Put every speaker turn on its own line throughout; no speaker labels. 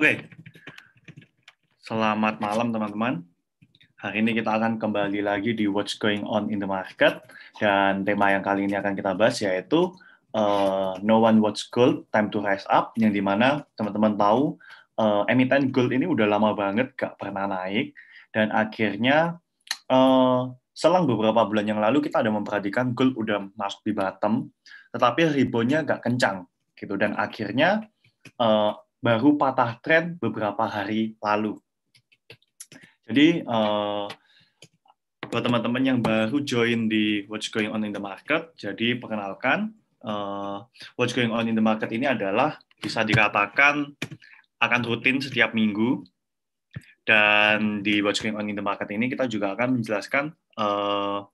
Oke, selamat malam teman-teman. Hari ini kita akan kembali lagi di What's Going On in the Market dan tema yang kali ini akan kita bahas yaitu uh, No One Watch Gold, Time to Rise Up, yang dimana teman-teman tahu uh, eh, emiten gold ini udah lama banget gak pernah naik dan akhirnya uh, selang beberapa bulan yang lalu kita ada memperhatikan gold udah masuk di bottom, tetapi ribonya gak kencang gitu dan akhirnya baru patah tren beberapa hari lalu. Jadi uh, buat teman-teman yang baru join di What's Going On in the Market, jadi perkenalkan uh, What's Going On in the Market ini adalah bisa dikatakan akan rutin setiap minggu dan di What's Going On in the Market ini kita juga akan menjelaskan uh,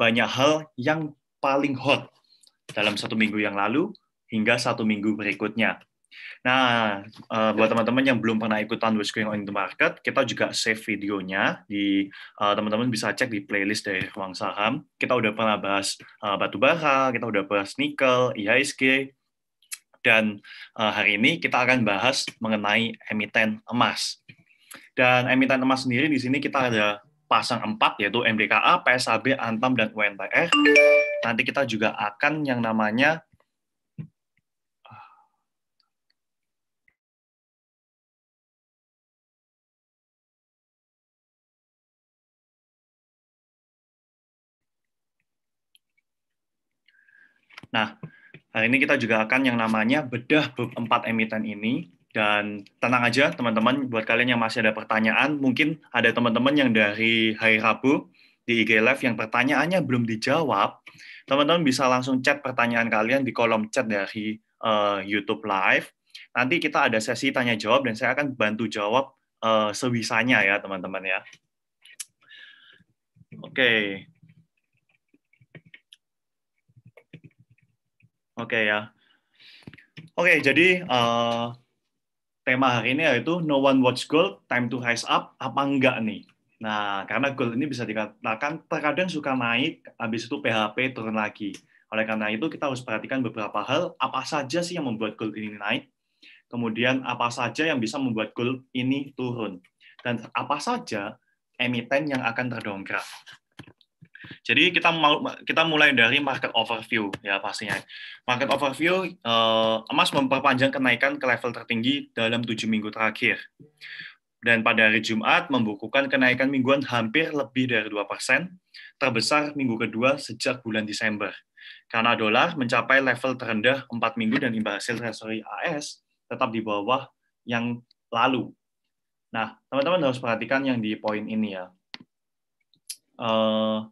banyak hal yang paling hot dalam satu minggu yang lalu hingga satu minggu berikutnya. Nah, uh, buat teman-teman yang belum pernah ikutan What's Going On the Market, kita juga save videonya di uh, teman-teman bisa cek di playlist dari Ruang Saham. Kita udah pernah bahas uh, batu bara, kita udah bahas nikel, e IHSG, dan uh, hari ini kita akan bahas mengenai emiten emas. Dan emiten emas sendiri di sini kita ada pasang empat yaitu MDKA, PSAB, Antam, dan UNTR. Nanti kita juga akan yang namanya Nah, hari ini kita juga akan yang namanya bedah empat emiten ini dan tenang aja teman-teman buat kalian yang masih ada pertanyaan mungkin ada teman-teman yang dari hari Rabu di IG Live yang pertanyaannya belum dijawab teman-teman bisa langsung chat pertanyaan kalian di kolom chat dari uh, YouTube Live nanti kita ada sesi tanya jawab dan saya akan bantu jawab uh, eh, sebisanya ya teman-teman ya oke Oke okay, ya. Oke, okay, jadi uh, tema hari ini yaitu No One Watch Gold, Time to Rise Up, apa enggak nih? Nah, karena gold ini bisa dikatakan terkadang suka naik, habis itu PHP turun lagi. Oleh karena itu, kita harus perhatikan beberapa hal, apa saja sih yang membuat gold ini naik, kemudian apa saja yang bisa membuat gold ini turun, dan apa saja emiten yang akan terdongkrak. Jadi kita mau kita mulai dari market overview ya pastinya. Market overview uh, emas memperpanjang kenaikan ke level tertinggi dalam tujuh minggu terakhir. Dan pada hari Jumat membukukan kenaikan mingguan hampir lebih dari dua persen terbesar minggu kedua sejak bulan Desember. Karena dolar mencapai level terendah empat minggu dan imbal hasil treasury AS tetap di bawah yang lalu. Nah, teman-teman harus perhatikan yang di poin ini ya. Uh,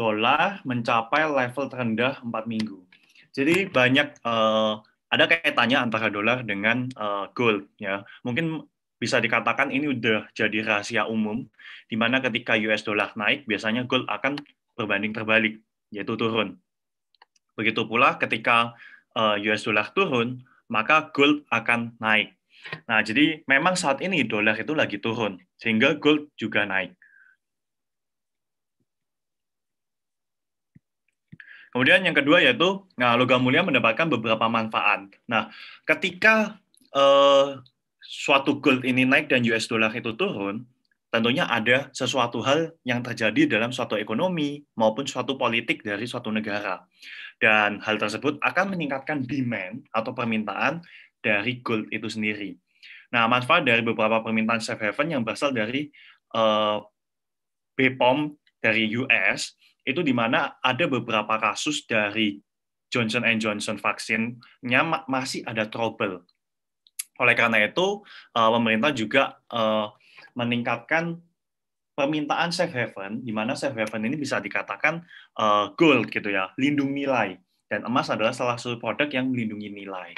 dolar mencapai level terendah 4 minggu. Jadi banyak uh, ada kaitannya antara dolar dengan uh, gold ya. Mungkin bisa dikatakan ini udah jadi rahasia umum di mana ketika US dollar naik biasanya gold akan berbanding terbalik yaitu turun. Begitu pula ketika uh, eh, US dollar turun maka gold akan naik. Nah, jadi memang saat ini dolar itu lagi turun sehingga gold juga naik. Kemudian yang kedua yaitu nah, logam mulia mendapatkan beberapa manfaat. Nah, ketika eh, suatu gold ini naik dan US dollar itu turun, tentunya ada sesuatu hal yang terjadi dalam suatu ekonomi maupun suatu politik dari suatu negara. Dan hal tersebut akan meningkatkan demand atau permintaan dari gold itu sendiri. Nah, manfaat dari beberapa permintaan safe haven yang berasal dari uh, eh, BPOM dari US itu di mana ada beberapa kasus dari Johnson Johnson vaksinnya masih ada trouble. Oleh karena itu, eh, pemerintah juga eh, meningkatkan permintaan safe haven, di mana safe haven ini bisa dikatakan eh, gold gitu ya, lindung nilai. Dan emas adalah salah satu produk yang melindungi nilai.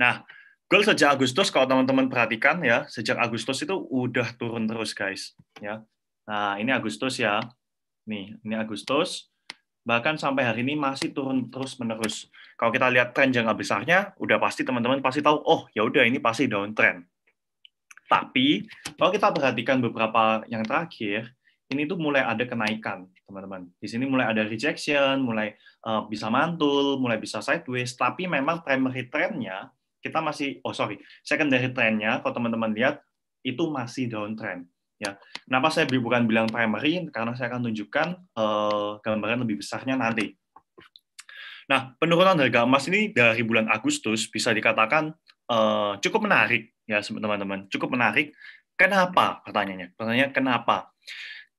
Nah, gold sejak Agustus kalau teman-teman perhatikan ya, sejak Agustus itu udah turun terus guys. Ya, nah ini Agustus ya, Nih, ini Agustus. Bahkan sampai hari ini masih turun terus-menerus. Kalau kita lihat tren jangka besarnya, udah pasti teman-teman pasti tahu, oh ya udah ini pasti downtrend. Tapi kalau kita perhatikan beberapa yang terakhir, ini tuh mulai ada kenaikan, teman-teman. Di sini mulai ada rejection, mulai uh, bisa mantul, mulai bisa sideways, tapi memang primary trendnya kita masih, oh sorry, secondary trendnya kalau teman-teman lihat, itu masih downtrend. Ya, kenapa saya bukan bilang primary? Karena saya akan tunjukkan uh, gambaran lebih besarnya nanti. Nah, penurunan harga emas ini dari bulan Agustus bisa dikatakan uh, cukup menarik ya teman-teman, cukup menarik. Kenapa? Pertanyaannya, pertanyaannya kenapa?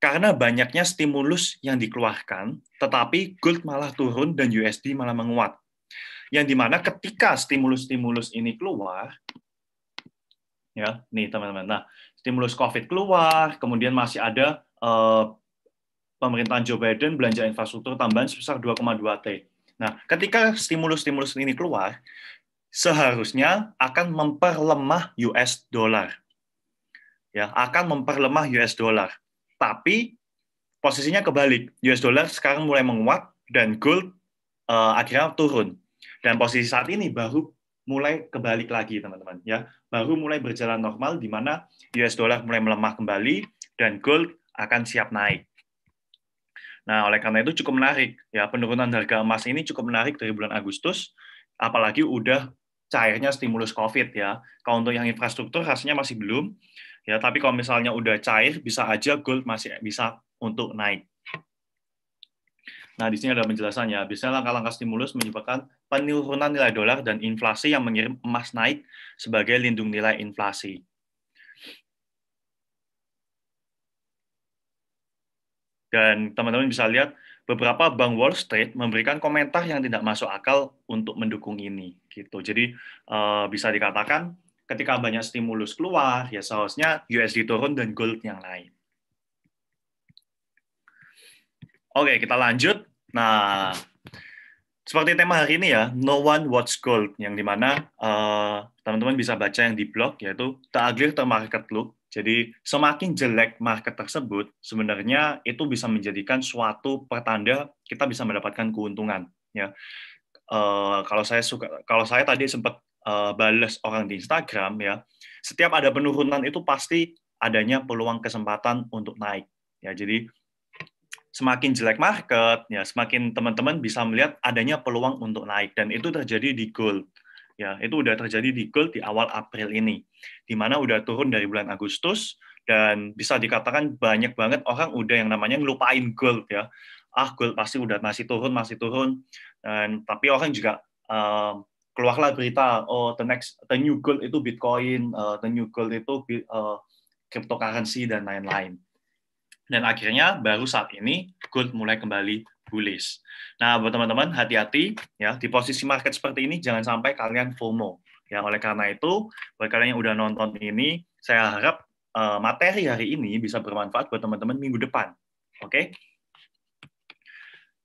Karena banyaknya stimulus yang dikeluarkan, tetapi gold malah turun dan USD malah menguat. Yang dimana ketika stimulus-stimulus ini keluar, ya, nih teman-teman. Nah, stimulus COVID keluar, kemudian masih ada eh, pemerintahan Joe Biden belanja infrastruktur tambahan sebesar 2,2 T. Nah, ketika stimulus-stimulus ini keluar, seharusnya akan memperlemah US dollar. Ya, akan memperlemah US dollar. Tapi posisinya kebalik. US dollar sekarang mulai menguat dan gold uh, akhirnya turun. Dan posisi saat ini baru mulai kebalik lagi teman-teman ya baru mulai berjalan normal di mana US dollar mulai melemah kembali dan gold akan siap naik. Nah, oleh karena itu cukup menarik ya penurunan harga emas ini cukup menarik dari bulan Agustus apalagi udah cairnya stimulus Covid ya. Kalau untuk yang infrastruktur rasanya masih belum. Ya, tapi kalau misalnya udah cair bisa aja gold masih bisa untuk naik. Nah, di sini ada penjelasannya. Biasanya langkah-langkah stimulus menyebabkan penurunan nilai dolar dan inflasi yang mengirim emas naik sebagai lindung nilai inflasi. Dan teman-teman bisa lihat, beberapa bank Wall Street memberikan komentar yang tidak masuk akal untuk mendukung ini. gitu. Jadi, eh, bisa dikatakan ketika banyak stimulus keluar, ya seharusnya USD turun dan gold yang naik. Oke, kita lanjut. Nah, seperti tema hari ini ya, No One watch Gold, yang dimana eh, teman-teman uh, bisa baca yang di blog, yaitu Ugly the Market Look. Jadi semakin jelek market tersebut, sebenarnya itu bisa menjadikan suatu pertanda kita bisa mendapatkan keuntungan. Ya, uh, kalau saya suka, kalau saya tadi sempat uh, eh, balas orang di Instagram ya, setiap ada penurunan itu pasti adanya peluang kesempatan untuk naik. Ya, jadi semakin jelek market, ya semakin teman-teman bisa melihat adanya peluang untuk naik dan itu terjadi di gold. Ya, itu udah terjadi di gold di awal April ini, di mana udah turun dari bulan Agustus dan bisa dikatakan banyak banget orang udah yang namanya ngelupain gold ya. Ah, gold pasti udah masih turun, masih turun. Dan tapi orang juga uh, keluarlah berita oh the next the new gold itu Bitcoin, uh, the new gold itu uh, cryptocurrency dan lain-lain dan akhirnya baru saat ini gold mulai kembali bullish. Nah, buat teman-teman hati-hati ya di posisi market seperti ini jangan sampai kalian FOMO. Ya, oleh karena itu, buat kalian yang udah nonton ini, saya harap uh, materi hari ini bisa bermanfaat buat teman-teman minggu depan. Oke? Okay?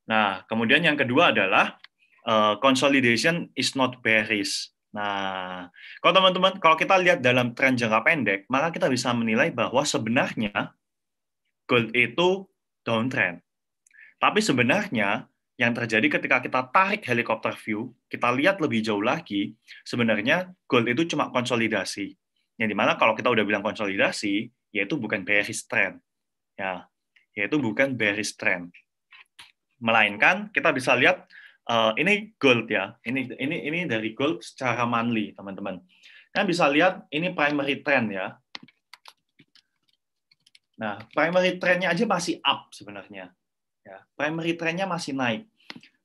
Nah, kemudian yang kedua adalah uh, consolidation is not bearish. Nah, kalau teman-teman, kalau kita lihat dalam tren jangka pendek, maka kita bisa menilai bahwa sebenarnya gold itu downtrend. Tapi sebenarnya yang terjadi ketika kita tarik helikopter view, kita lihat lebih jauh lagi, sebenarnya gold itu cuma konsolidasi. Yang dimana kalau kita udah bilang konsolidasi, yaitu bukan bearish trend. Ya, yaitu bukan bearish trend. Melainkan kita bisa lihat uh, ini gold ya. Ini ini ini dari gold secara monthly, teman-teman. Kan bisa lihat ini primary trend ya. Nah, primary trendnya aja masih up sebenarnya. Ya, primary trendnya masih naik.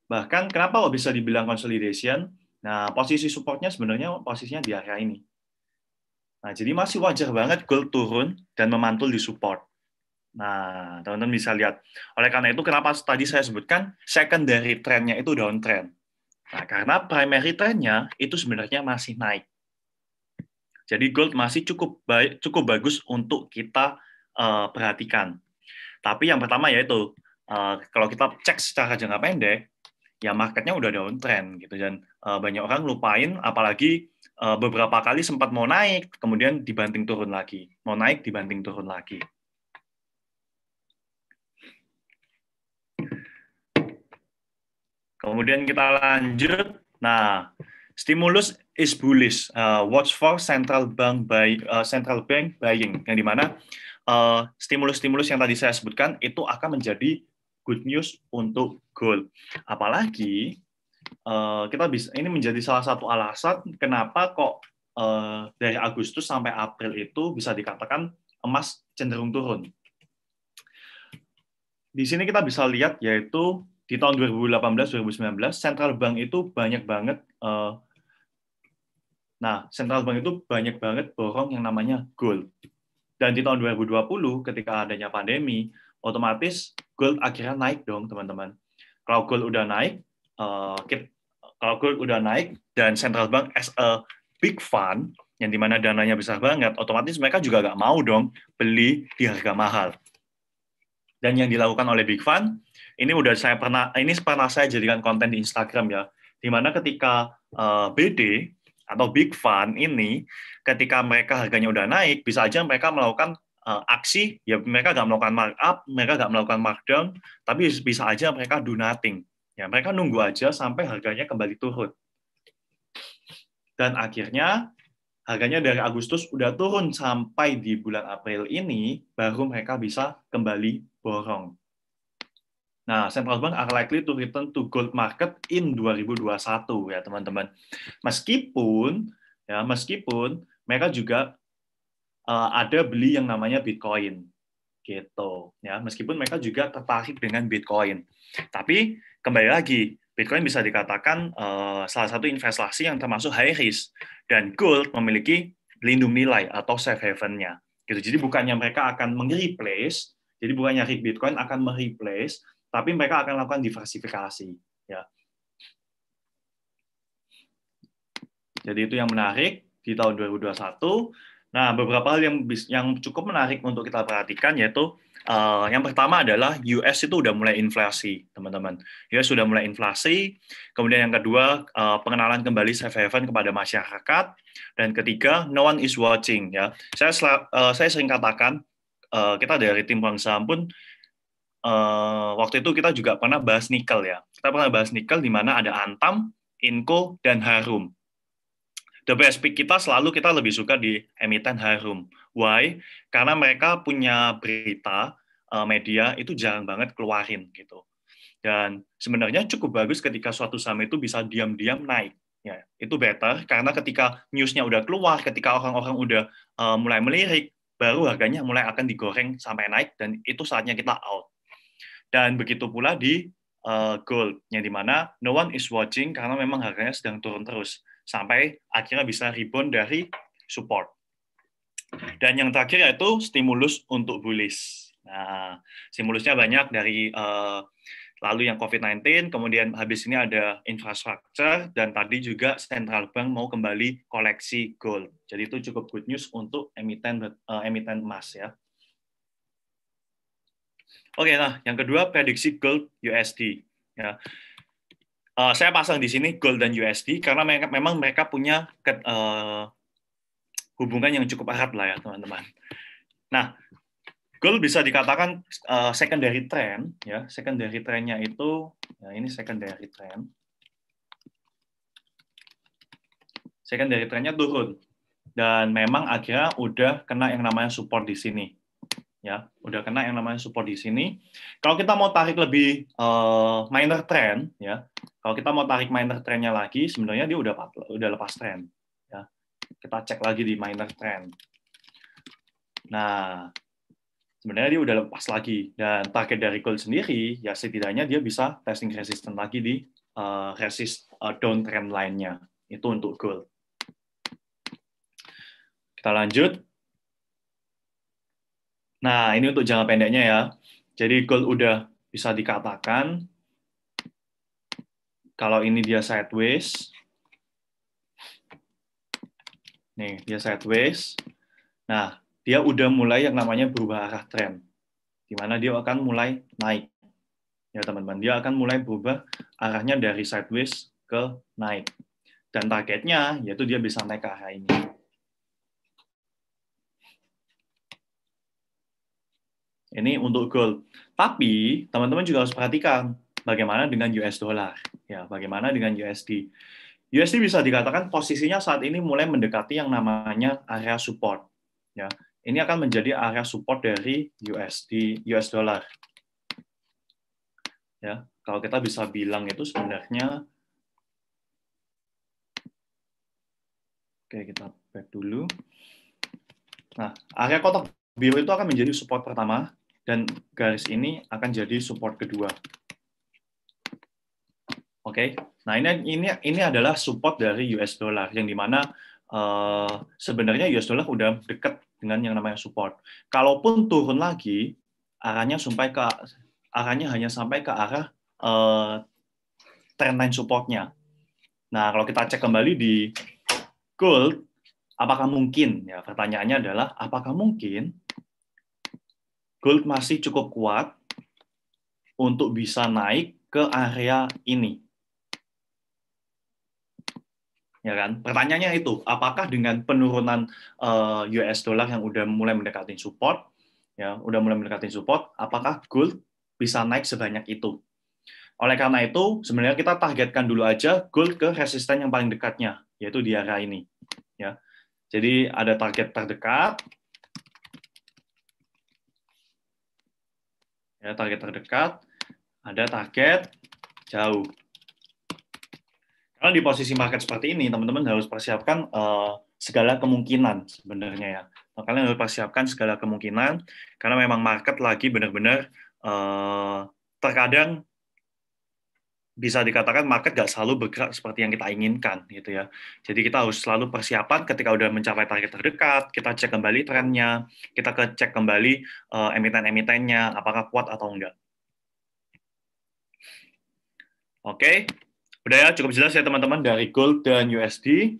Bahkan kenapa kok bisa dibilang consolidation? Nah, posisi supportnya sebenarnya posisinya di area ini. Nah, jadi masih wajar banget gold turun dan memantul di support. Nah, teman-teman bisa lihat. Oleh karena itu, kenapa tadi saya sebutkan secondary trendnya itu downtrend. Nah, karena primary trendnya itu sebenarnya masih naik. Jadi gold masih cukup baik, cukup bagus untuk kita uh, perhatikan. Tapi yang pertama yaitu uh, kalau kita cek secara jangka pendek, ya marketnya udah downtrend gitu dan uh, banyak orang lupain, apalagi uh, beberapa kali sempat mau naik, kemudian dibanting turun lagi, mau naik dibanting turun lagi. Kemudian kita lanjut. Nah, stimulus is bullish. Uh, watch for central bank buy uh, central bank buying yang dimana Eh, stimulus-stimulus yang tadi saya sebutkan itu akan menjadi good news untuk gold. Apalagi eh, kita bisa ini menjadi salah satu alasan kenapa kok eh, dari Agustus sampai April itu bisa dikatakan emas cenderung turun. Di sini kita bisa lihat yaitu di tahun 2018-2019 central bank itu banyak banget nah central bank itu banyak banget borong yang namanya gold dan di tahun 2020 ketika adanya pandemi, otomatis gold akhirnya naik dong teman-teman. Kalau gold udah naik, eh, keep. kalau gold udah naik dan central bank as a big fund yang dimana dananya besar banget, otomatis mereka juga nggak mau dong beli di harga mahal. Dan yang dilakukan oleh big fund, ini udah saya pernah, ini pernah saya jadikan konten di Instagram ya, dimana ketika eh, BD atau big fund ini ketika mereka harganya udah naik bisa aja mereka melakukan uh, aksi ya mereka nggak melakukan markup mereka nggak melakukan markdown tapi bisa aja mereka do nothing ya mereka nunggu aja sampai harganya kembali turun dan akhirnya harganya dari Agustus udah turun sampai di bulan April ini baru mereka bisa kembali borong Nah, central bank are likely to return to gold market in 2021 ya teman-teman. Meskipun ya meskipun mereka juga uh, ada beli yang namanya Bitcoin gitu ya meskipun mereka juga tertarik dengan Bitcoin. Tapi kembali lagi Bitcoin bisa dikatakan uh, salah satu investasi yang termasuk high risk dan gold memiliki lindung nilai atau safe haven-nya. Gitu. Jadi bukannya mereka akan meng-replace, jadi bukannya Bitcoin akan mereplace tapi mereka akan melakukan diversifikasi ya jadi itu yang menarik di tahun 2021 nah beberapa hal yang yang cukup menarik untuk kita perhatikan yaitu uh, yang pertama adalah US itu sudah mulai inflasi, teman-teman. US sudah mulai inflasi. Kemudian yang kedua, uh, pengenalan kembali safe haven kepada masyarakat. Dan ketiga, no one is watching. Ya, saya uh, saya sering katakan uh, kita dari tim saham pun uh, waktu itu kita juga pernah bahas nikel ya. Kita pernah bahas nikel di mana ada Antam, inko, dan Harum. WSP kita selalu kita lebih suka di emiten Harum. Why? Karena mereka punya berita uh, media itu jarang banget keluarin gitu. Dan sebenarnya cukup bagus ketika suatu saham itu bisa diam-diam naik ya itu better karena ketika newsnya udah keluar ketika orang-orang udah uh, mulai melirik baru harganya mulai akan digoreng sampai naik dan itu saatnya kita out dan begitu pula di uh, gold, yang dimana no one is watching karena memang harganya sedang turun terus sampai akhirnya bisa rebound dari support. Dan yang terakhir yaitu stimulus untuk bullish. Nah, stimulusnya banyak dari uh, lalu yang COVID-19, kemudian habis ini ada infrastruktur, dan tadi juga Central Bank mau kembali koleksi gold. Jadi itu cukup good news untuk emiten uh, emiten emas ya. Oke, nah yang kedua prediksi gold USD. Ya. Uh, saya pasang di sini gold dan USD karena mereka, memang mereka punya ke, uh, hubungan yang cukup erat lah ya teman-teman. Nah, gold bisa dikatakan uh, secondary trend, ya secondary trendnya itu, ya ini secondary trend. Secondary trendnya turun dan memang akhirnya udah kena yang namanya support di sini ya udah kena yang namanya support di sini kalau kita mau tarik lebih uh, minor trend ya kalau kita mau tarik minor trendnya lagi sebenarnya dia udah udah lepas trend ya kita cek lagi di minor trend nah sebenarnya dia udah lepas lagi dan target dari gold sendiri ya setidaknya dia bisa testing resistance lagi di uh, resist uh, downtrend lainnya itu untuk gold kita lanjut Nah, ini untuk jangka pendeknya ya. Jadi gold udah bisa dikatakan kalau ini dia sideways. Nih, dia sideways. Nah, dia udah mulai yang namanya berubah arah tren. Di mana dia akan mulai naik. Ya, teman-teman, dia akan mulai berubah arahnya dari sideways ke naik. Dan targetnya yaitu dia bisa naik ke arah ini. Ini untuk gold. Tapi teman-teman juga harus perhatikan bagaimana dengan US dollar. Ya, bagaimana dengan USD. USD bisa dikatakan posisinya saat ini mulai mendekati yang namanya area support. Ya, ini akan menjadi area support dari USD US dollar. Ya, kalau kita bisa bilang itu sebenarnya Oke, kita back dulu. Nah, area kotak biru itu akan menjadi support pertama dan garis ini akan jadi support kedua. Oke, okay? nah ini ini ini adalah support dari US dollar yang dimana uh, sebenarnya US dollar udah dekat dengan yang namanya support. Kalaupun turun lagi, arahnya sampai ke arahnya hanya sampai ke arah uh, eh, trendline supportnya. Nah, kalau kita cek kembali di gold, apakah mungkin? Ya, pertanyaannya adalah apakah mungkin gold masih cukup kuat untuk bisa naik ke area ini. Ya kan? Pertanyaannya itu, apakah dengan penurunan uh, eh, US dollar yang udah mulai mendekati support, ya, udah mulai mendekati support, apakah gold bisa naik sebanyak itu? Oleh karena itu, sebenarnya kita targetkan dulu aja gold ke resisten yang paling dekatnya, yaitu di area ini. Ya. Jadi ada target terdekat, Ya, target terdekat, ada target jauh. Karena di posisi market seperti ini, teman-teman harus persiapkan uh, segala kemungkinan sebenarnya ya. Kalian harus persiapkan segala kemungkinan karena memang market lagi benar-benar uh, terkadang bisa dikatakan market nggak selalu bergerak seperti yang kita inginkan gitu ya. Jadi kita harus selalu persiapan ketika udah mencapai target terdekat, kita cek kembali trennya, kita cek kembali uh, emiten-emitennya apakah kuat atau enggak. Oke, okay. udah ya cukup jelas ya teman-teman dari gold dan USD.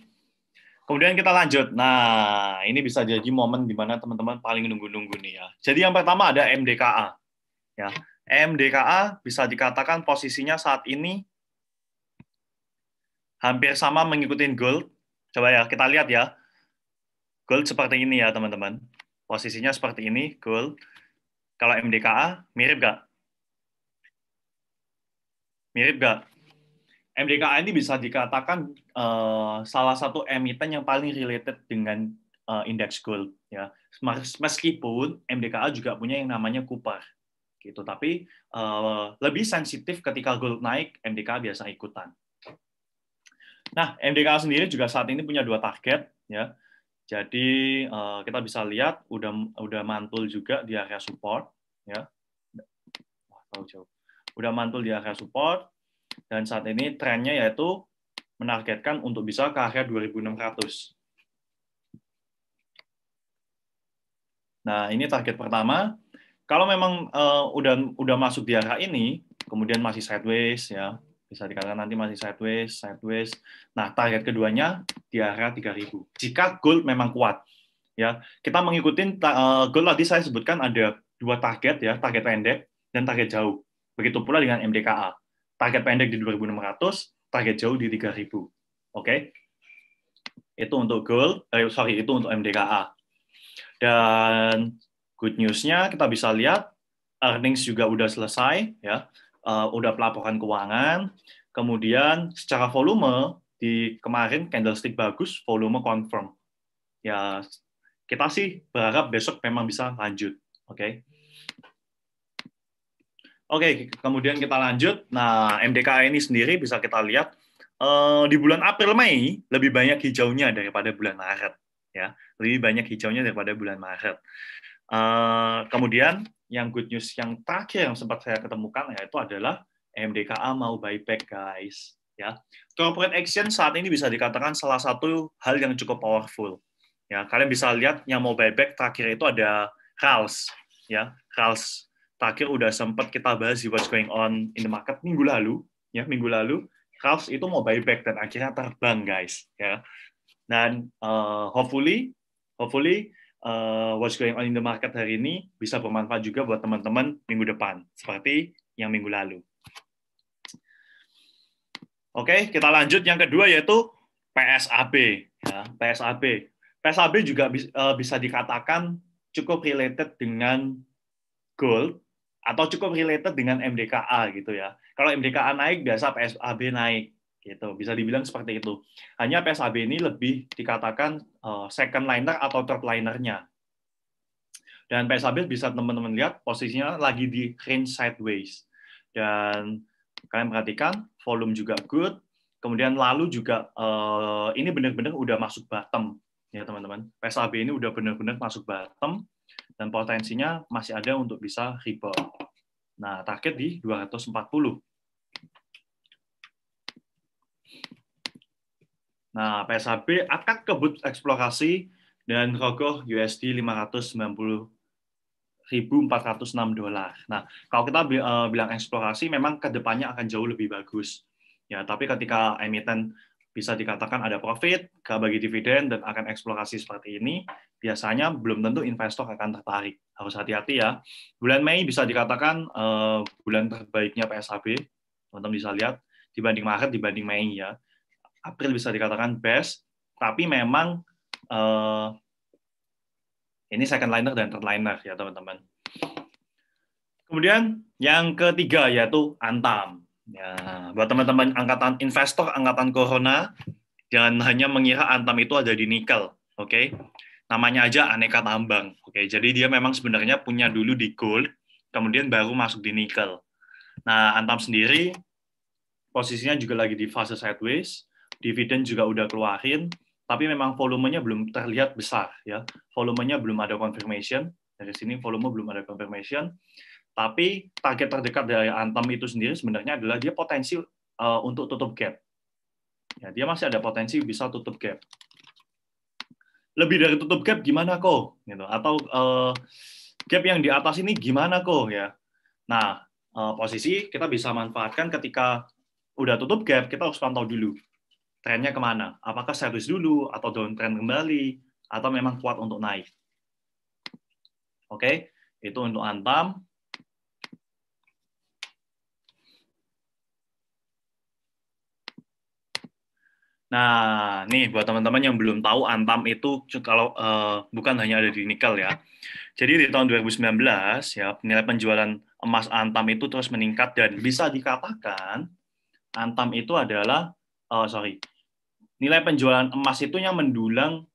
Kemudian kita lanjut. Nah, ini bisa jadi momen di mana teman-teman paling nunggu-nunggu nih ya. Jadi yang pertama ada MDKA. Ya. MDKA bisa dikatakan posisinya saat ini hampir sama mengikuti gold. Coba ya, kita lihat ya. Gold seperti ini ya, teman-teman. Posisinya seperti ini, gold. Kalau MDKA, mirip nggak? Mirip nggak? MDKA ini bisa dikatakan uh, salah satu emiten yang paling related dengan uh, indeks gold. Ya. Meskipun MDKA juga punya yang namanya Cooper gitu tapi uh, lebih sensitif ketika gold naik MDK biasa ikutan nah MDK sendiri juga saat ini punya dua target ya jadi uh, kita bisa lihat udah udah mantul juga di area support ya udah mantul di area support dan saat ini trennya yaitu menargetkan untuk bisa ke area 2600 Nah, ini target pertama kalau memang uh, udah udah masuk di arah ini, kemudian masih sideways ya, bisa dikatakan nanti masih sideways, sideways. Nah, target keduanya di arah 3000. Jika gold memang kuat ya, kita mengikuti uh, eh, gold tadi saya sebutkan ada dua target ya, target pendek dan target jauh. Begitu pula dengan MDKA. Target pendek di 2600, target jauh di 3000. Oke. Okay? Itu untuk gold, eh, sorry, itu untuk MDKA. Dan Good newsnya kita bisa lihat earnings juga udah selesai ya, uh, udah pelaporan keuangan. Kemudian secara volume di kemarin candlestick bagus, volume confirm. Ya kita sih berharap besok memang bisa lanjut, oke? Okay? Oke, okay, kemudian kita lanjut. Nah, MDK ini sendiri bisa kita lihat uh, di bulan April Mei lebih banyak hijaunya daripada bulan Maret, ya, lebih banyak hijaunya daripada bulan Maret. Eh, kemudian yang good news yang terakhir yang sempat saya ketemukan yaitu adalah MDKA mau buyback guys ya corporate action saat ini bisa dikatakan salah satu hal yang cukup powerful ya kalian bisa lihat yang mau buyback terakhir itu ada RALS ya RALS terakhir udah sempat kita bahas di what's going on in the market minggu lalu ya minggu lalu RALS itu mau buyback dan akhirnya terbang guys ya dan uh, hopefully hopefully uh, eh, what's going on in the market hari ini bisa bermanfaat juga buat teman-teman minggu depan, seperti yang minggu lalu. Oke, kita lanjut yang kedua yaitu PSAB. Ya, PSAB. PSAB juga eh, bisa dikatakan cukup related dengan gold atau cukup related dengan MDKA gitu ya. Kalau MDKA naik, biasa PSAB naik. Gitu, bisa dibilang seperti itu. Hanya PSAB ini lebih dikatakan uh, second liner atau third linernya. Dan PSAB bisa teman-teman lihat posisinya lagi di range sideways. Dan kalian perhatikan volume juga good, kemudian lalu juga uh, ini benar-benar udah masuk bottom ya teman-teman. PSAB ini udah benar-benar masuk bottom dan potensinya masih ada untuk bisa rebound. Nah, target di 240. Nah, PSHB akan kebut eksplorasi dan rokok USD 590 1.406 dolar. Nah, kalau kita eh, bilang eksplorasi, memang kedepannya akan jauh lebih bagus. Ya, tapi ketika emiten bisa dikatakan ada profit, gak bagi dividen, dan akan eksplorasi seperti ini, biasanya belum tentu investor akan tertarik. Harus hati-hati ya. Bulan Mei bisa dikatakan uh, bulan terbaiknya PSHB, teman-teman bisa lihat, dibanding Maret, dibanding Mei ya. April bisa dikatakan best, tapi memang uh, ini second liner dan third liner ya teman-teman. Kemudian yang ketiga yaitu Antam. Ya, buat teman-teman angkatan investor angkatan corona jangan hanya mengira Antam itu ada di nikel, oke? Okay? Namanya aja aneka tambang. Oke, okay? jadi dia memang sebenarnya punya dulu di gold, kemudian baru masuk di nikel. Nah, Antam sendiri posisinya juga lagi di fase sideways dividen juga udah keluarin, tapi memang volumenya belum terlihat besar ya. Volumenya belum ada confirmation. Dari sini volume belum ada confirmation. Tapi target terdekat dari Antam itu sendiri sebenarnya adalah dia potensi uh, untuk tutup gap. Ya, dia masih ada potensi bisa tutup gap. Lebih dari tutup gap gimana kok gitu atau uh, gap yang di atas ini gimana kok ya. Nah, uh, posisi kita bisa manfaatkan ketika udah tutup gap, kita harus pantau dulu trennya kemana? Apakah serius dulu atau downtrend kembali atau memang kuat untuk naik? Oke, okay? itu untuk Antam. Nah, nih buat teman-teman yang belum tahu Antam itu kalau uh, bukan hanya ada di nikel ya. Jadi di tahun 2019 ya nilai penjualan emas Antam itu terus meningkat dan bisa dikatakan Antam itu adalah Oh sorry nilai penjualan emas itu yang mendulang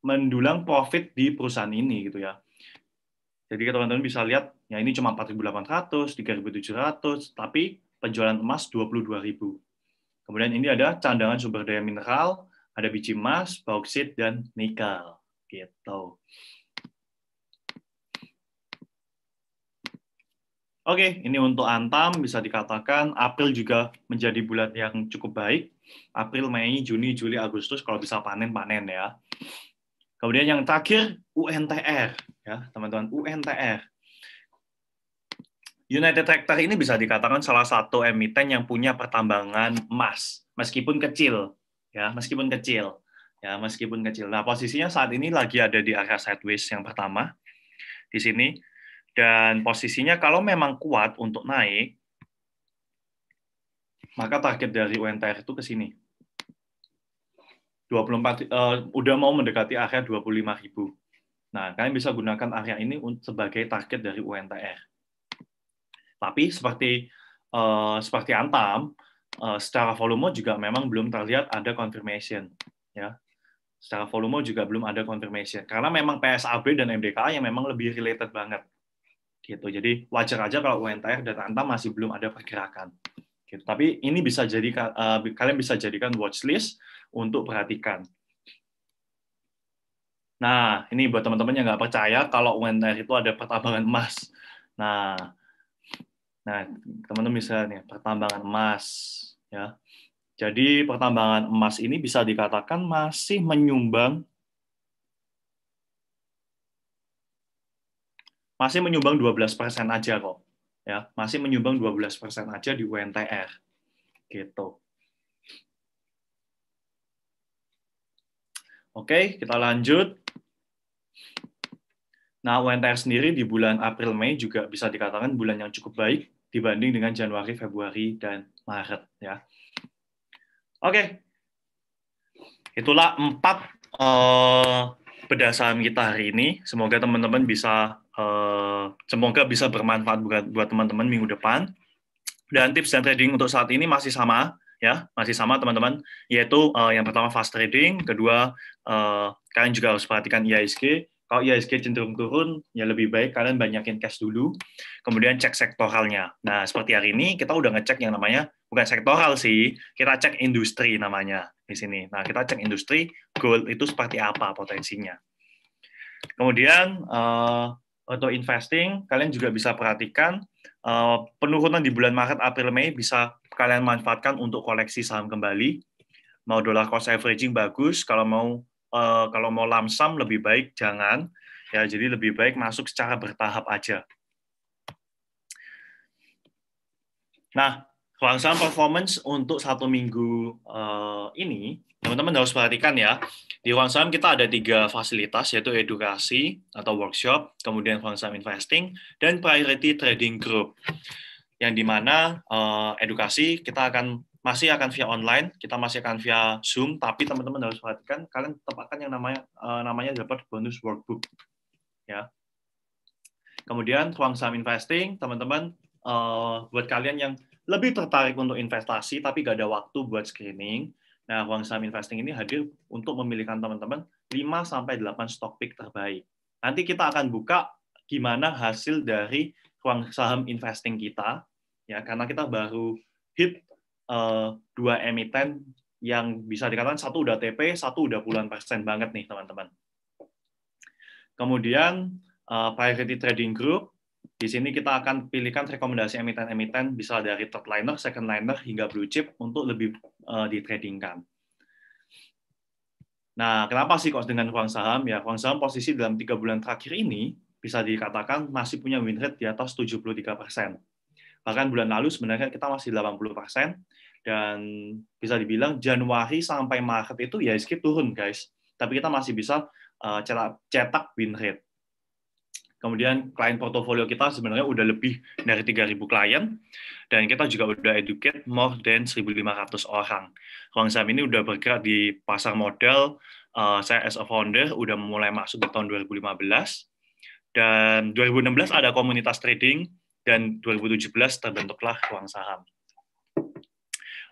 mendulang profit di perusahaan ini gitu ya. Jadi teman-teman bisa lihat ya ini cuma 4.800, 3.700, tapi penjualan emas 22.000. Kemudian ini ada cadangan sumber daya mineral, ada biji emas, bauksit dan nikel. gitu. Oke, ini untuk Antam bisa dikatakan April juga menjadi bulan yang cukup baik. April, Mei, Juni, Juli, Agustus kalau bisa panen panen ya. Kemudian yang terakhir UNTR ya, teman-teman UNTR. United Tractor ini bisa dikatakan salah satu emiten yang punya pertambangan emas meskipun kecil ya, meskipun kecil. Ya, meskipun kecil. Nah, posisinya saat ini lagi ada di area sideways yang pertama. Di sini dan posisinya kalau memang kuat untuk naik, maka target dari UNTR itu ke sini. 24 uh, eh, udah mau mendekati area 25.000. Nah, kalian bisa gunakan area ini sebagai target dari UNTR. Tapi seperti uh, seperti Antam, uh, secara volume juga memang belum terlihat ada confirmation, ya. Secara volume juga belum ada confirmation karena memang PSAB dan MDKA yang memang lebih related banget gitu. Jadi wajar aja kalau UNTR dan Anta masih belum ada pergerakan. Gitu. Tapi ini bisa jadi uh, kalian bisa jadikan watchlist untuk perhatikan. Nah, ini buat teman-teman yang nggak percaya kalau UNTR itu ada pertambangan emas. Nah, nah teman-teman bisa nih pertambangan emas, ya. Jadi pertambangan emas ini bisa dikatakan masih menyumbang masih menyumbang 12% aja kok. Ya, masih menyumbang 12% aja di UNTR. Gitu. Oke, kita lanjut. Nah, UNTR sendiri di bulan April Mei juga bisa dikatakan bulan yang cukup baik dibanding dengan Januari, Februari, dan Maret ya. Oke. Itulah empat uh, kita hari ini. Semoga teman-teman bisa Eh, semoga bisa bermanfaat buat buat teman-teman minggu depan. Dan tips dan trading untuk saat ini masih sama ya, masih sama teman-teman, yaitu uh, yang pertama fast trading, kedua uh, kalian juga harus perhatikan e IISG. Kalau e IISG cenderung turun, ya lebih baik kalian banyakin cash dulu, kemudian cek sektoralnya. Nah, seperti hari ini kita udah ngecek yang namanya bukan sektoral sih, kita cek industri namanya di sini. Nah, kita cek industri gold itu seperti apa potensinya. Kemudian uh, untuk investing, kalian juga bisa perhatikan uh, penurunan di bulan Maret, April, Mei bisa kalian manfaatkan untuk koleksi saham kembali. Mau dollar cost averaging bagus, kalau mau uh, kalau mau lamsam lebih baik jangan. Ya, jadi lebih baik masuk secara bertahap aja. Nah, kelangsungan performance untuk satu minggu uh, ini, teman-teman harus perhatikan ya, di ruang saham kita ada tiga fasilitas, yaitu edukasi atau workshop, kemudian ruang saham investing, dan priority trading group. Yang dimana uh, eh, edukasi kita akan masih akan via online, kita masih akan via Zoom, tapi teman-teman harus perhatikan, kalian tetap akan yang namanya uh, namanya dapat bonus workbook. ya. Kemudian ruang saham investing, teman-teman, uh, buat kalian yang lebih tertarik untuk investasi tapi gak ada waktu buat screening. Nah, uang Saham Investing ini hadir untuk memilihkan teman-teman 5 sampai 8 stock pick terbaik. Nanti kita akan buka gimana hasil dari uang Saham Investing kita ya karena kita baru hit uh, emiten yang bisa dikatakan satu udah TP, satu udah puluhan persen banget nih teman-teman. Kemudian uh, Priority Trading Group di sini kita akan pilihkan rekomendasi emiten-emiten bisa dari top liner, second liner, hingga blue chip untuk lebih uh, ditradingkan. Nah, kenapa sih kok dengan ruang saham? Ya, ruang saham posisi dalam tiga bulan terakhir ini bisa dikatakan masih punya win rate di atas 73%. Bahkan bulan lalu sebenarnya kita masih 80%, dan bisa dibilang Januari sampai Maret itu ya skip turun, guys. Tapi kita masih bisa eh, cetak win rate. Kemudian klien portofolio kita sebenarnya udah lebih dari 3.000 klien dan kita juga udah educate more than 1.500 orang. Ruang saham ini udah bergerak di pasar modal. Uh, saya as a founder udah mulai masuk di tahun 2015 dan 2016 ada komunitas trading dan 2017 terbentuklah ruang saham.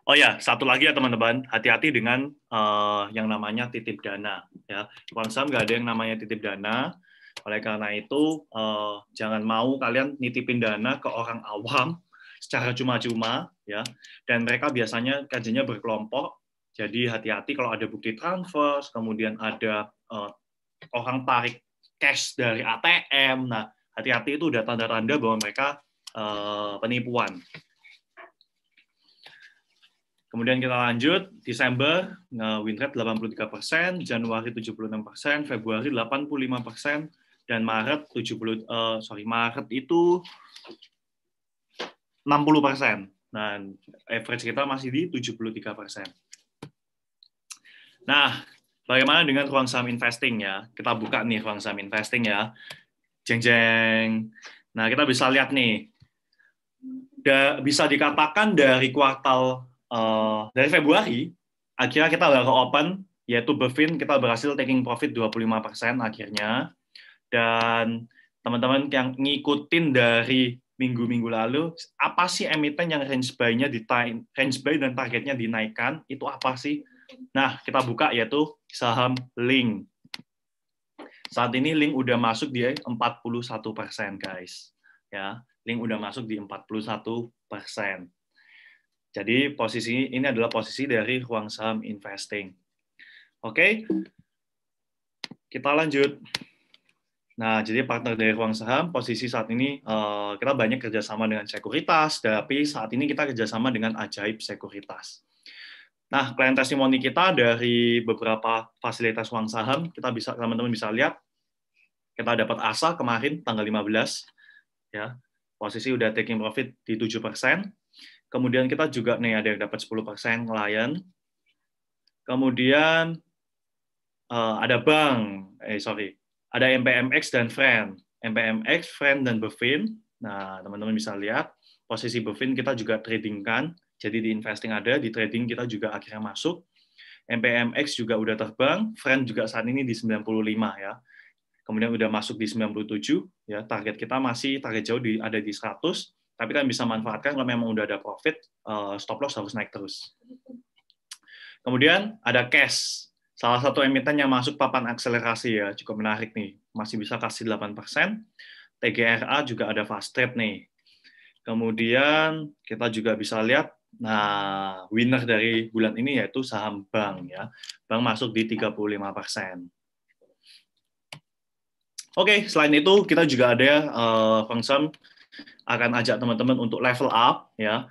Oh ya, satu lagi ya teman-teman, hati-hati dengan uh, yang namanya titip dana. Ya, ruang saham nggak ada yang namanya titip dana. Oleh karena itu, uh, jangan mau kalian nitipin dana ke orang awam secara cuma-cuma, ya. Dan mereka biasanya kajiannya berkelompok, jadi hati-hati kalau ada bukti transfer, kemudian ada uh, orang tarik cash dari ATM. Nah, hati-hati itu udah tanda-tanda bahwa mereka uh, penipuan. Kemudian kita lanjut, Desember nah, win rate 83%, Januari 76%, Februari 85%, dan Maret 70 uh, eh, sorry Maret itu 60 persen dan average kita masih di 73 persen nah bagaimana dengan ruang saham investing ya kita buka nih ruang saham investing ya jeng jeng nah kita bisa lihat nih da, bisa dikatakan dari kuartal uh, dari Februari akhirnya kita baru open yaitu Bevin kita berhasil taking profit 25% akhirnya dan teman-teman yang ngikutin dari minggu-minggu lalu, apa sih emiten yang range buy-nya di range buy dan targetnya dinaikkan? Itu apa sih? Nah, kita buka yaitu saham Link. Saat ini Link udah masuk di 41%, guys. Ya, Link udah masuk di 41%. Jadi posisi ini adalah posisi dari ruang saham investing. Oke. Kita lanjut. Nah, jadi partner dari ruang saham, posisi saat ini uh, kita banyak kerjasama dengan sekuritas, tapi saat ini kita kerjasama dengan ajaib sekuritas. Nah, klien testimoni kita dari beberapa fasilitas ruang saham, kita bisa teman-teman bisa lihat, kita dapat ASA kemarin tanggal 15, ya posisi udah taking profit di 7%, kemudian kita juga nih ada yang dapat 10% klien, kemudian uh, ada bank, eh sorry, ada MPMX dan Friend. MPMX, Friend, dan Bevin. Nah, teman-teman bisa lihat, posisi Bevin kita juga tradingkan. Jadi di investing ada, di trading kita juga akhirnya masuk. MPMX juga udah terbang, Friend juga saat ini di 95 ya. Kemudian udah masuk di 97 ya. Target kita masih target jauh di, ada di 100, tapi kan bisa manfaatkan kalau memang udah ada profit, eh, stop loss harus naik terus. Kemudian ada cash. Salah satu emiten yang masuk papan akselerasi ya, cukup menarik nih. Masih bisa kasih 8%. TGRA juga ada fast trade nih. Kemudian kita juga bisa lihat, nah winner dari bulan ini yaitu saham bank ya. Bank masuk di 35%. Oke, selain itu kita juga ada uh, akan ajak teman-teman untuk level up ya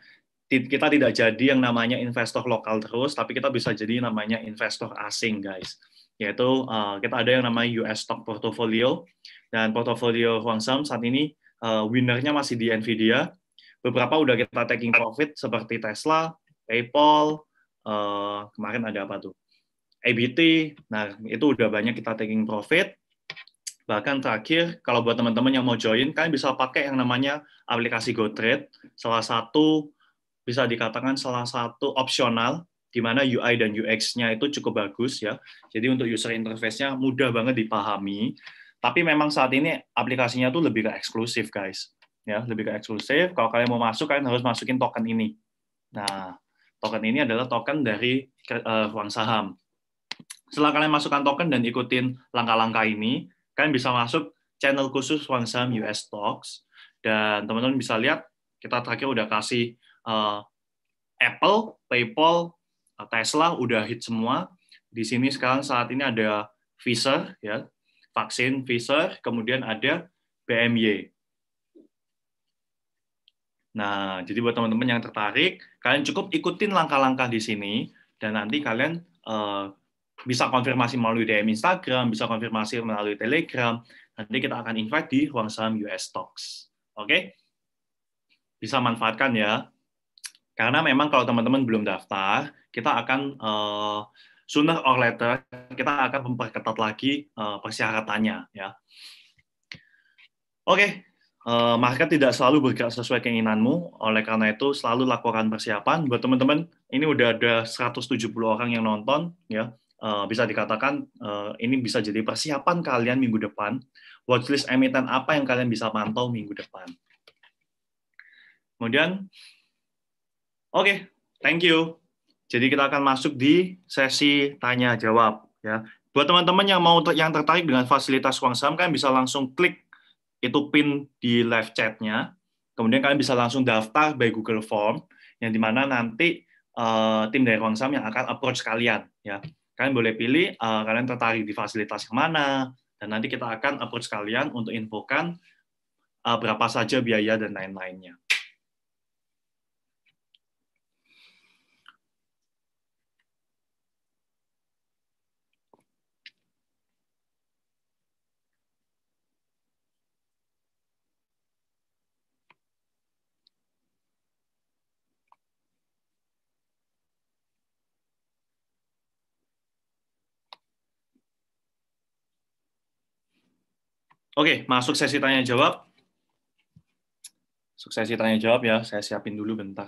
kita tidak jadi yang namanya investor lokal terus, tapi kita bisa jadi namanya investor asing, guys. Yaitu uh, kita ada yang namanya US Stock Portfolio, dan portfolio Huang Sam saat ini uh, winnernya masih di Nvidia. Beberapa udah kita taking profit seperti Tesla, PayPal, uh, kemarin ada apa tuh? ABT, nah itu udah banyak kita taking profit. Bahkan terakhir, kalau buat teman-teman yang mau join, kalian bisa pakai yang namanya aplikasi GoTrade, salah satu bisa dikatakan salah satu opsional di mana UI dan UX-nya itu cukup bagus ya. Jadi untuk user interface-nya mudah banget dipahami. Tapi memang saat ini aplikasinya tuh lebih ke eksklusif, guys. Ya, lebih ke eksklusif. Kalau kalian mau masuk kalian harus masukin token ini. Nah, token ini adalah token dari uh, eh, uang saham. Setelah kalian masukkan token dan ikutin langkah-langkah ini, kalian bisa masuk channel khusus uang saham US Stocks dan teman-teman bisa lihat kita terakhir udah kasih uh, Apple, PayPal, eh, Tesla udah hit semua. Di sini sekarang saat ini ada Pfizer ya, vaksin Pfizer, kemudian ada BMY. Nah, jadi buat teman-teman yang tertarik, kalian cukup ikutin langkah-langkah di sini dan nanti kalian uh, bisa konfirmasi melalui DM Instagram, bisa konfirmasi melalui Telegram. Nanti kita akan invite di ruang saham US Talks. Oke? Okay? Bisa manfaatkan ya. Karena memang kalau teman-teman belum daftar, kita akan uh, eh, sooner or later kita akan memperketat lagi uh, persyaratannya ya. Oke, okay. uh, eh, market tidak selalu bergerak sesuai keinginanmu. Oleh karena itu, selalu lakukan persiapan. Buat teman-teman, ini udah ada 170 orang yang nonton, ya. Uh, bisa dikatakan uh, ini bisa jadi persiapan kalian minggu depan. Watchlist emiten apa yang kalian bisa pantau minggu depan. Kemudian Oke, okay, thank you. Jadi kita akan masuk di sesi tanya jawab ya. Buat teman-teman yang mau yang tertarik dengan fasilitas uang saham kan bisa langsung klik itu pin di live chatnya. Kemudian kalian bisa langsung daftar by Google Form yang dimana nanti uh, tim dari uang saham yang akan approach kalian ya. Kalian boleh pilih uh, kalian tertarik di fasilitas yang mana dan nanti kita akan approach kalian untuk infokan uh, berapa saja biaya dan lain-lainnya. Oke, masuk sesi tanya jawab. Sesi tanya jawab ya, saya siapin dulu bentar.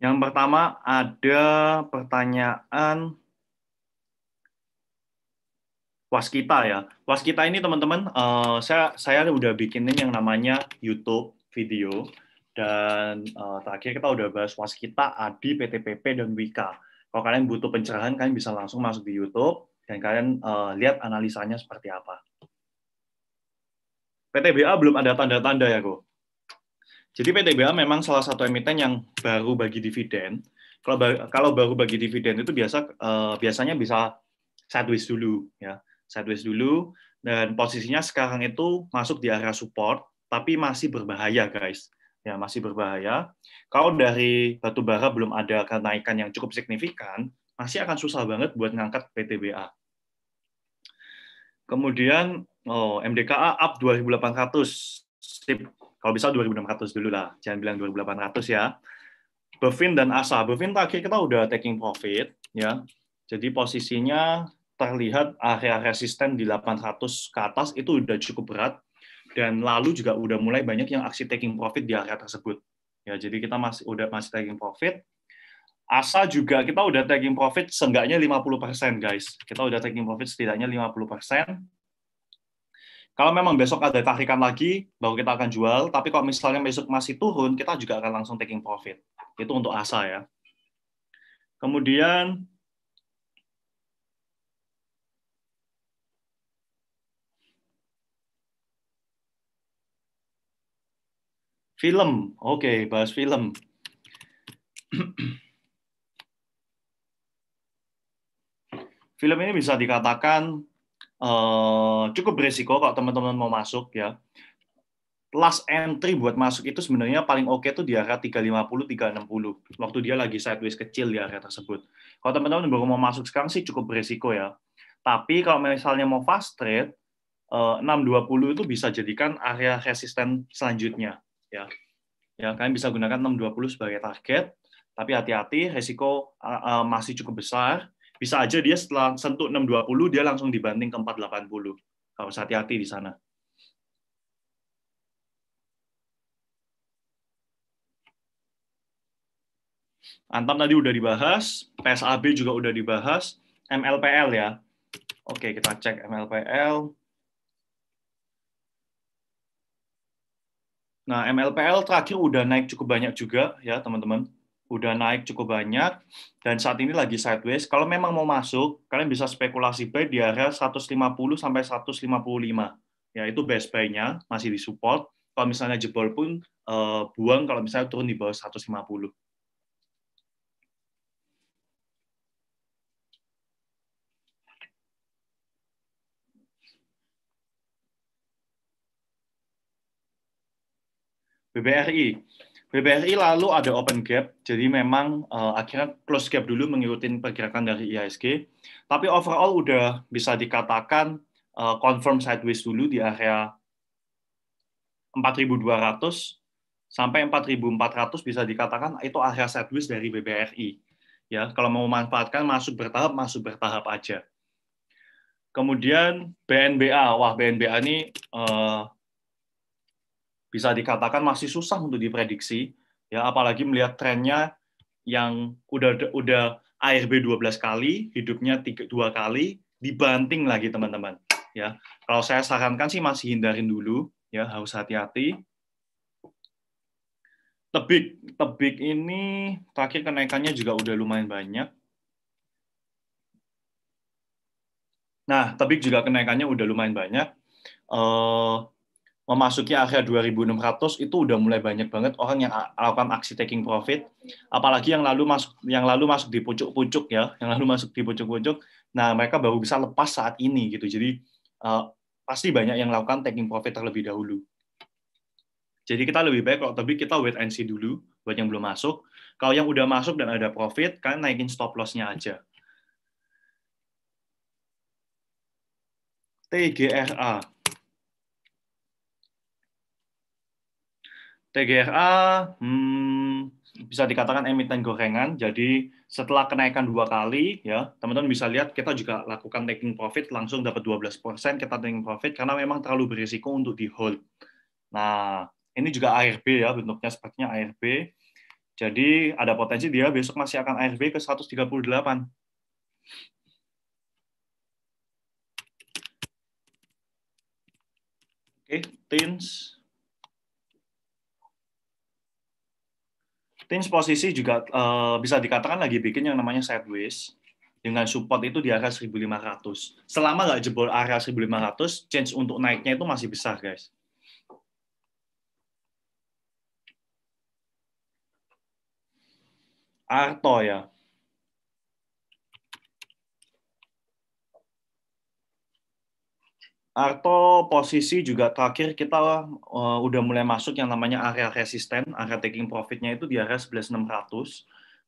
Yang pertama ada pertanyaan waskita ya. Waskita ini teman-teman, uh, saya saya udah bikinin yang namanya YouTube video dan uh, terakhir kita udah bahas waskita, adi, PTPP dan wika. Kalau kalian butuh pencerahan, kalian bisa langsung masuk di YouTube dan kalian uh, lihat analisanya seperti apa. PTBA belum ada tanda-tanda ya, kok. Jadi PTBA memang salah satu emiten yang baru bagi dividen. Kalau baru, kalau baru bagi dividen itu biasa uh, biasanya bisa sideways dulu ya. Sideways dulu dan posisinya sekarang itu masuk di area support tapi masih berbahaya guys ya masih berbahaya kalau dari batu bara belum ada kenaikan yang cukup signifikan masih akan susah banget buat ngangkat PTBA kemudian oh MDKA up 2800 kalau bisa 2.600 dulu lah, jangan bilang 2.800 ya. Bevin dan Asa, Bevin terakhir kita udah taking profit ya. Jadi posisinya terlihat area resisten di 800 ke atas itu udah cukup berat dan lalu juga udah mulai banyak yang aksi taking profit di area tersebut. Ya, jadi kita masih udah masih taking profit. Asa juga kita udah taking profit seenggaknya 50% guys. Kita udah taking profit setidaknya 50%. Kalau memang besok ada tarikan lagi, baru kita akan jual. Tapi kalau misalnya besok masih turun, kita juga akan langsung taking profit. Itu untuk asa ya. Kemudian Film, oke, okay, bahas film. film ini bisa dikatakan uh, cukup beresiko kalau teman-teman mau masuk ya. Plus entry buat masuk itu sebenarnya paling oke okay tuh di area 350 360 waktu dia lagi sideways kecil di area tersebut. Kalau teman-teman baru mau masuk sekarang sih cukup beresiko ya. Tapi kalau misalnya mau fast trade eh, uh, 620 itu bisa jadikan area resisten selanjutnya ya. Ya, kalian bisa gunakan 620 sebagai target, tapi hati-hati resiko eh, masih cukup besar bisa aja dia setelah sentuh 620 dia langsung dibanting ke 480. Harus hati-hati di sana. Antam tadi udah dibahas, PSAB juga udah dibahas, MLPL ya. Oke, kita cek MLPL. Nah, MLPL terakhir udah naik cukup banyak juga ya, teman-teman udah naik cukup banyak dan saat ini lagi sideways. Kalau memang mau masuk, kalian bisa spekulasi buy di area 150 sampai 155. Ya, itu best buy-nya, masih di support. Kalau misalnya jebol pun eh, buang kalau misalnya turun di bawah 150. BBRI BBRI lalu ada open gap, jadi memang uh, akhirnya close gap dulu mengikuti pergerakan dari IHSG. Tapi overall udah bisa dikatakan uh, confirm sideways dulu di area 4.200 sampai 4.400 bisa dikatakan itu area sideways dari BBRI. Ya, kalau mau manfaatkan masuk bertahap, masuk bertahap aja. Kemudian BNBA, wah BNBA ini uh, bisa dikatakan masih susah untuk diprediksi ya apalagi melihat trennya yang udah udah ARB 12 kali, hidupnya tiga, dua kali, dibanting lagi teman-teman. Ya, kalau saya sarankan sih masih hindarin dulu, ya harus hati-hati. Tebik, tebik ini terakhir kenaikannya juga udah lumayan banyak. Nah, tebik juga kenaikannya udah lumayan banyak. Eh, memasuki area 2600 itu udah mulai banyak banget orang yang lakukan aksi taking profit apalagi yang lalu masuk yang lalu masuk di pucuk-pucuk ya yang lalu masuk di pucuk-pucuk nah mereka baru bisa lepas saat ini gitu jadi uh, pasti banyak yang melakukan taking profit terlebih dahulu jadi kita lebih baik kalau tapi kita wait and see dulu buat yang belum masuk kalau yang udah masuk dan ada profit kan naikin stop loss-nya aja TGRA TGRA hmm, bisa dikatakan emiten gorengan. Jadi setelah kenaikan dua kali, ya teman-teman bisa lihat kita juga lakukan taking profit langsung dapat 12 kita taking profit karena memang terlalu berisiko untuk di hold. Nah ini juga ARB ya bentuknya sepertinya ARB. Jadi ada potensi dia besok masih akan ARB ke 138. Oke, okay, tins. Tim posisi juga uh, bisa dikatakan lagi bikin yang namanya sideways dengan support itu di area 1500. Selama nggak jebol area 1500, change untuk naiknya itu masih besar, guys. Arto ya. Arto posisi juga terakhir kita uh, udah mulai masuk yang namanya area resisten, area taking profitnya itu di area 11600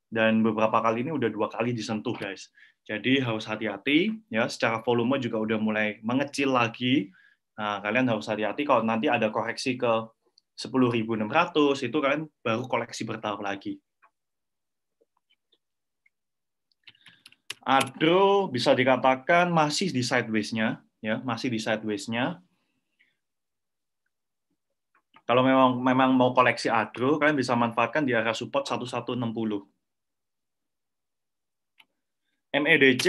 dan beberapa kali ini udah dua kali disentuh guys. Jadi harus hati-hati ya, secara volume juga udah mulai mengecil lagi. Nah, kalian harus hati-hati kalau nanti ada koreksi ke 10.600 itu kan baru koleksi bertahap lagi. Adro bisa dikatakan masih di sideways-nya ya masih di sideways-nya. Kalau memang memang mau koleksi agro, kalian bisa manfaatkan di area support 1160. MEDC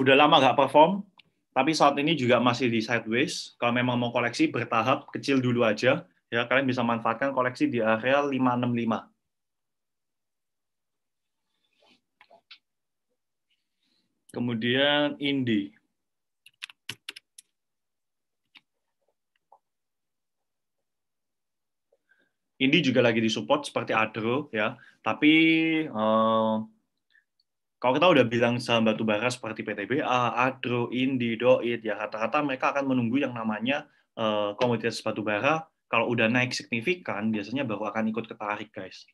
udah lama nggak perform, tapi saat ini juga masih di sideways. Kalau memang mau koleksi bertahap, kecil dulu aja. Ya, kalian bisa manfaatkan koleksi di area 565. Kemudian Indi. Indi juga lagi disupport seperti Adro ya. Tapi uh, kalau kita udah bilang saham batu bara seperti PTBA, Adro, Indi, Doit, ya kata-kata mereka akan menunggu yang namanya uh, komoditas bara kalau udah naik signifikan, biasanya baru akan ikut ketarik, guys.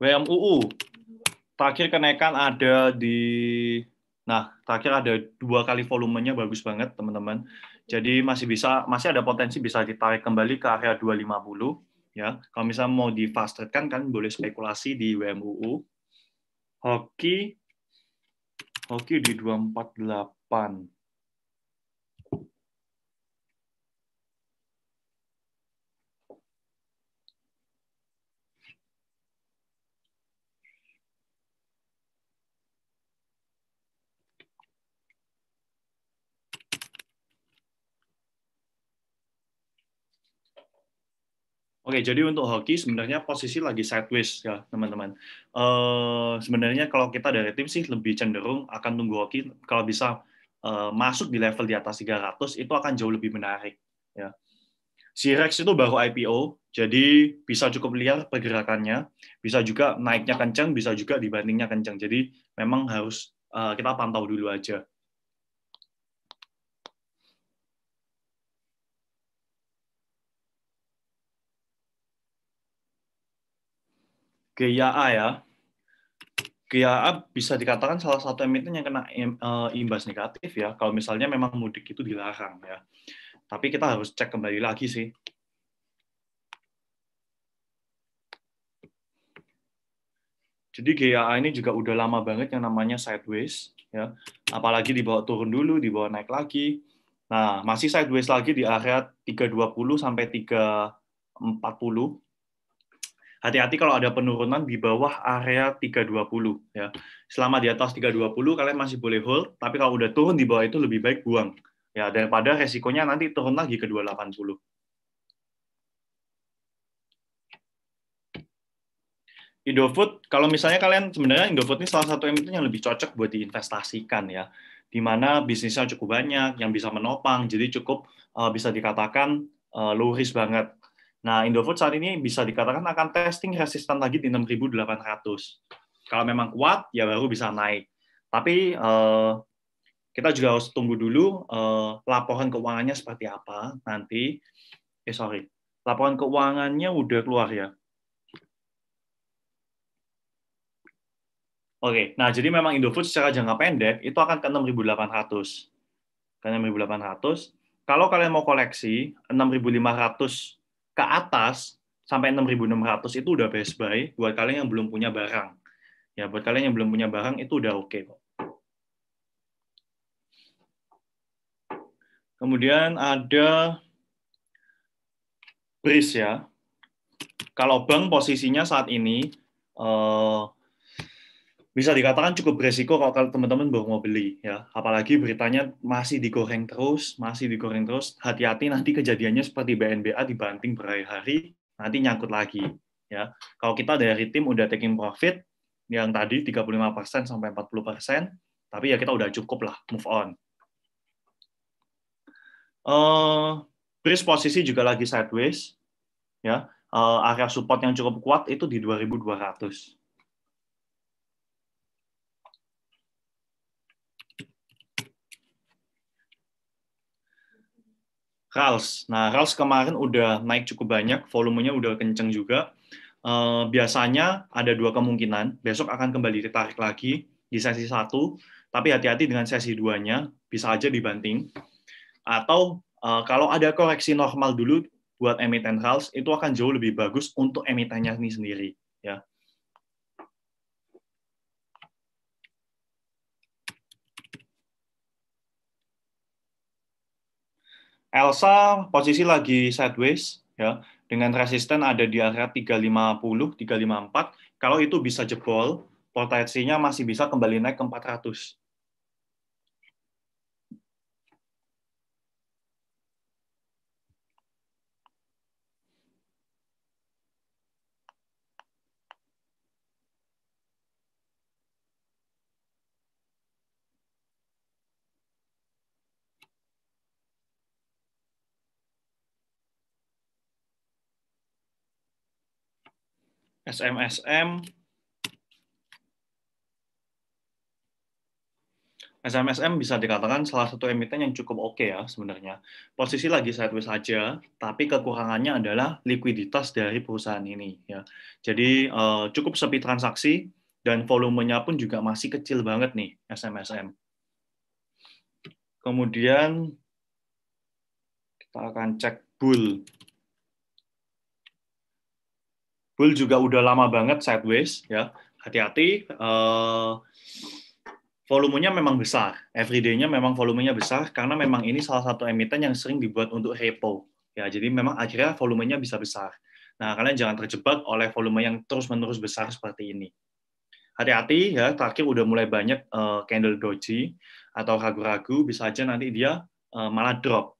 WMUU, terakhir kenaikan ada di Nah, terakhir ada dua kali volumenya bagus banget, teman-teman. Jadi masih bisa masih ada potensi bisa ditarik kembali ke area 250 ya. Kalau misalnya mau di fast trade kan kan boleh spekulasi di WMUU. Hoki hoki di 248. Oke, jadi untuk hoki sebenarnya posisi lagi sideways ya teman-teman. Uh, sebenarnya kalau kita dari tim sih lebih cenderung akan tunggu hoki kalau bisa uh, masuk di level di atas 300 itu akan jauh lebih menarik. Ya. Si Rex itu baru IPO, jadi bisa cukup liar pergerakannya, bisa juga naiknya kencang, bisa juga dibandingnya kencang. Jadi memang harus uh, kita pantau dulu aja. GIA ya, GIA bisa dikatakan salah satu emiten yang kena eh, imbas negatif ya, kalau misalnya memang mudik itu dilarang ya. Tapi kita harus cek kembali lagi sih. Jadi GIA ini juga udah lama banget yang namanya sideways ya. Apalagi dibawa turun dulu, dibawa naik lagi. Nah, masih sideways lagi di area 320 sampai 340 hati-hati kalau ada penurunan di bawah area 320 ya. Selama di atas 320 kalian masih boleh hold, tapi kalau udah turun di bawah itu lebih baik buang. Ya, daripada resikonya nanti turun lagi ke 280. Indofood, kalau misalnya kalian sebenarnya Indofood ini salah satu emiten yang lebih cocok buat diinvestasikan ya, di mana bisnisnya cukup banyak, yang bisa menopang, jadi cukup uh, bisa dikatakan uh, low risk banget. Nah, Indofood saat ini bisa dikatakan akan testing resisten lagi di 6.800. Kalau memang kuat, ya baru bisa naik. Tapi eh, kita juga harus tunggu dulu eh, laporan keuangannya seperti apa nanti. Eh, sorry. Laporan keuangannya udah keluar ya. Oke, nah jadi memang Indofood secara jangka pendek itu akan ke 6.800. Ke 6.800. Kalau kalian mau koleksi, 6.500 ke atas sampai 6.600 itu udah best buy buat kalian yang belum punya barang. Ya, buat kalian yang belum punya barang itu udah oke okay kok. Kemudian ada bris ya. Kalau bank posisinya saat ini eh, bisa dikatakan cukup beresiko kalau, teman-teman baru mau beli ya apalagi beritanya masih digoreng terus masih digoreng terus hati-hati nanti kejadiannya seperti BNBA dibanting berhari-hari nanti nyangkut lagi ya kalau kita dari tim udah taking profit yang tadi 35% sampai 40% tapi ya kita udah cukup lah move on uh, eh, bridge posisi juga lagi sideways ya uh, area support yang cukup kuat itu di 2200 RALS. Nah, RALS kemarin udah naik cukup banyak, volumenya udah kenceng juga. Uh, biasanya ada dua kemungkinan, besok akan kembali ditarik lagi di sesi satu, tapi hati-hati dengan sesi duanya, bisa aja dibanting. Atau uh, kalau ada koreksi normal dulu buat emiten RALS, itu akan jauh lebih bagus untuk emitennya ini sendiri. Elsa posisi lagi sideways ya dengan resisten ada di area 350 354 kalau itu bisa jebol potensinya masih bisa kembali naik ke 400 SMSM, SMSM bisa dikatakan salah satu emiten yang cukup oke okay ya sebenarnya. Posisi lagi sideways saja, tapi kekurangannya adalah likuiditas dari perusahaan ini ya. Jadi uh, cukup sepi transaksi dan volumenya pun juga masih kecil banget nih SMSM. Kemudian kita akan cek bull Bull juga udah lama banget sideways ya. Hati-hati uh, volumenya memang besar. Everyday-nya memang volumenya besar karena memang ini salah satu emiten yang sering dibuat untuk repo. Ya, jadi memang akhirnya volumenya bisa besar. Nah, kalian jangan terjebak oleh volume yang terus-menerus besar seperti ini. Hati-hati ya, terakhir udah mulai banyak uh, candle doji atau ragu-ragu, bisa aja nanti dia uh, malah drop.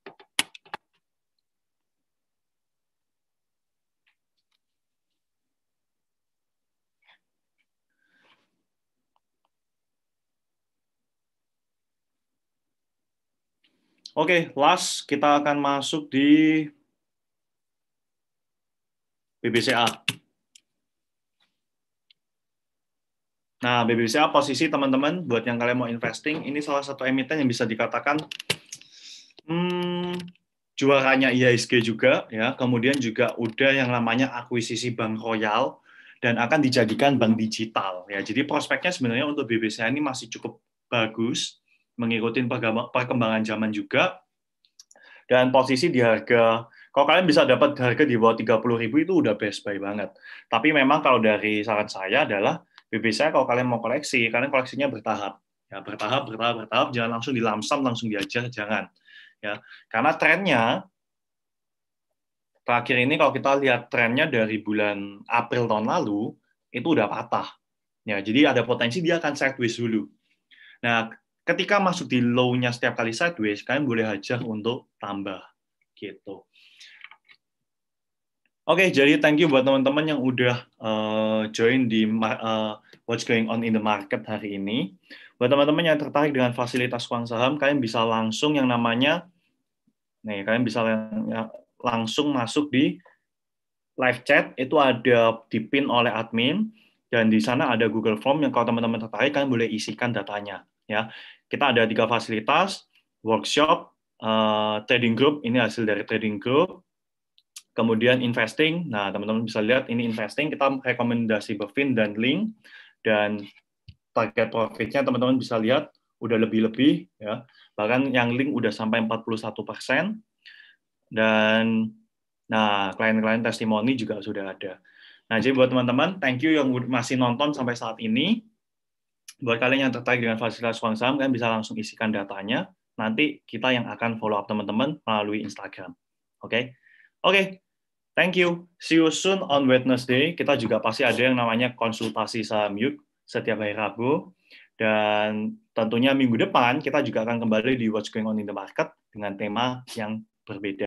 Oke, okay, last kita akan masuk di BBCA. Nah, BBCA posisi teman-teman buat yang kalian mau investing, ini salah satu emiten yang bisa dikatakan hmm, juaranya IHSG juga ya. Kemudian juga udah yang namanya akuisisi Bank Royal dan akan dijadikan bank digital ya. Jadi prospeknya sebenarnya untuk BBCA ini masih cukup bagus mengikuti perkembangan zaman juga. Dan posisi di harga, kalau kalian bisa dapat harga di bawah 30 ribu itu udah best buy banget. Tapi memang kalau dari saran saya adalah, BB kalau kalian mau koleksi, kalian koleksinya bertahap. Ya, bertahap, bertahap, bertahap, jangan langsung dilamsam, langsung diajar, jangan. Ya, karena trennya terakhir ini kalau kita lihat trennya dari bulan April tahun lalu itu udah patah. Ya, jadi ada potensi dia akan sideways dulu. Nah, ketika masuk di low-nya setiap kali sideways, kalian boleh aja untuk tambah gitu. Oke, okay, jadi thank you buat teman-teman yang udah uh, join di uh, What's Going On in the Market hari ini. Buat teman-teman yang tertarik dengan fasilitas uang saham, kalian bisa langsung yang namanya, nih kalian bisa ya, langsung masuk di live chat, itu ada dipin oleh admin, dan di sana ada Google Form yang kalau teman-teman tertarik, kalian boleh isikan datanya ya kita ada tiga fasilitas workshop uh, trading group ini hasil dari trading group kemudian investing nah teman-teman bisa lihat ini investing kita rekomendasi Bevin dan link dan target profitnya teman-teman bisa lihat udah lebih-lebih ya bahkan yang link udah sampai 41 persen dan nah klien-klien testimoni juga sudah ada nah jadi buat teman-teman thank you yang masih nonton sampai saat ini buat kalian yang tertarik dengan fasilitas uang saham, kalian bisa langsung isikan datanya. Nanti kita yang akan follow up teman-teman melalui Instagram. Oke? Okay? Oke, okay. thank you. See you soon on Wednesday. Kita juga pasti ada yang namanya konsultasi saham yuk setiap hari Rabu. Dan tentunya minggu depan kita juga akan kembali di What's Going On in the Market dengan tema yang berbeda.